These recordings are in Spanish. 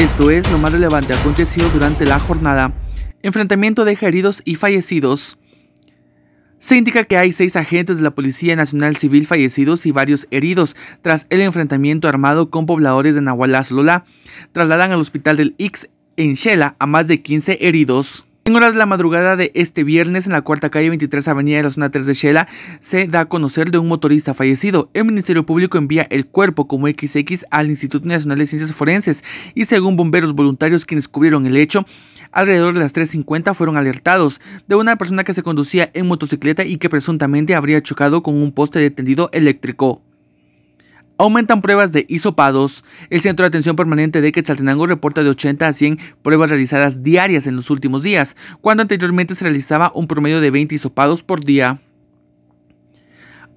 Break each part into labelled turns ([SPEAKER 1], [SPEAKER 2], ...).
[SPEAKER 1] Esto es lo más relevante acontecido durante la jornada. Enfrentamiento deja heridos y fallecidos. Se indica que hay seis agentes de la Policía Nacional Civil fallecidos y varios heridos tras el enfrentamiento armado con pobladores de Nahualaz, Lola. Trasladan al hospital del Ix en Shela a más de 15 heridos. En horas de la madrugada de este viernes, en la cuarta calle 23 Avenida de la zona 3 de Shela, se da a conocer de un motorista fallecido. El Ministerio Público envía el cuerpo como XX al Instituto Nacional de Ciencias Forenses y según bomberos voluntarios quienes cubrieron el hecho, alrededor de las 3.50 fueron alertados de una persona que se conducía en motocicleta y que presuntamente habría chocado con un poste de tendido eléctrico. Aumentan pruebas de isopados. El Centro de Atención Permanente de Quetzaltenango reporta de 80 a 100 pruebas realizadas diarias en los últimos días, cuando anteriormente se realizaba un promedio de 20 isopados por día.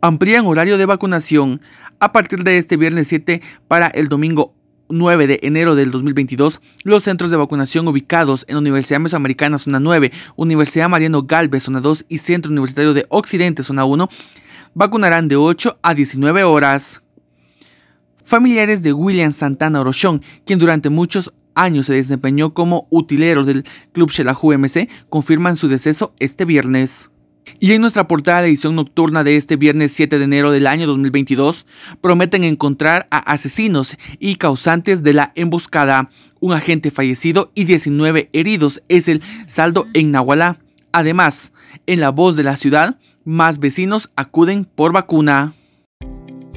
[SPEAKER 1] Amplían horario de vacunación a partir de este viernes 7 para el domingo 9 de enero del 2022, los centros de vacunación ubicados en Universidad Mesoamericana Zona 9, Universidad Mariano Galvez Zona 2 y Centro Universitario de Occidente Zona 1 vacunarán de 8 a 19 horas familiares de William Santana Orochón, quien durante muchos años se desempeñó como utilero del Club Shelahu MC, confirman su deceso este viernes. Y en nuestra portada de edición nocturna de este viernes 7 de enero del año 2022, prometen encontrar a asesinos y causantes de la emboscada. Un agente fallecido y 19 heridos es el saldo en Nahualá. Además, en la voz de la ciudad, más vecinos acuden por vacuna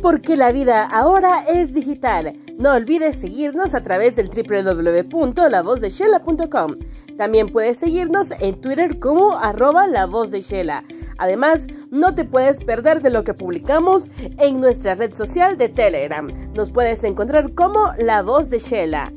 [SPEAKER 2] porque la vida ahora es digital. No olvides seguirnos a través del www.lavozdeshela.com. También puedes seguirnos en Twitter como arroba la voz de Shela. Además, no te puedes perder de lo que publicamos en nuestra red social de Telegram. Nos puedes encontrar como La Voz de Shela.